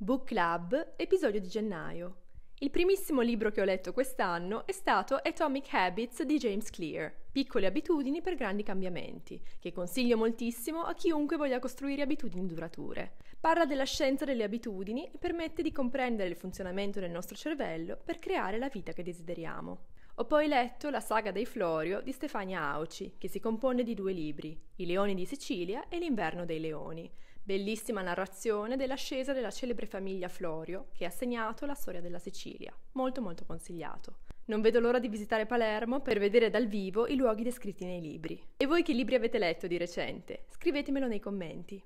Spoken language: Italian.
Book Club, episodio di gennaio. Il primissimo libro che ho letto quest'anno è stato Atomic Habits di James Clear, Piccole abitudini per grandi cambiamenti, che consiglio moltissimo a chiunque voglia costruire abitudini durature. Parla della scienza delle abitudini e permette di comprendere il funzionamento del nostro cervello per creare la vita che desideriamo. Ho poi letto la saga dei Florio di Stefania Auci, che si compone di due libri, I leoni di Sicilia e L'inverno dei leoni. Bellissima narrazione dell'ascesa della celebre famiglia Florio, che ha segnato la storia della Sicilia. Molto molto consigliato. Non vedo l'ora di visitare Palermo per vedere dal vivo i luoghi descritti nei libri. E voi che libri avete letto di recente? Scrivetemelo nei commenti.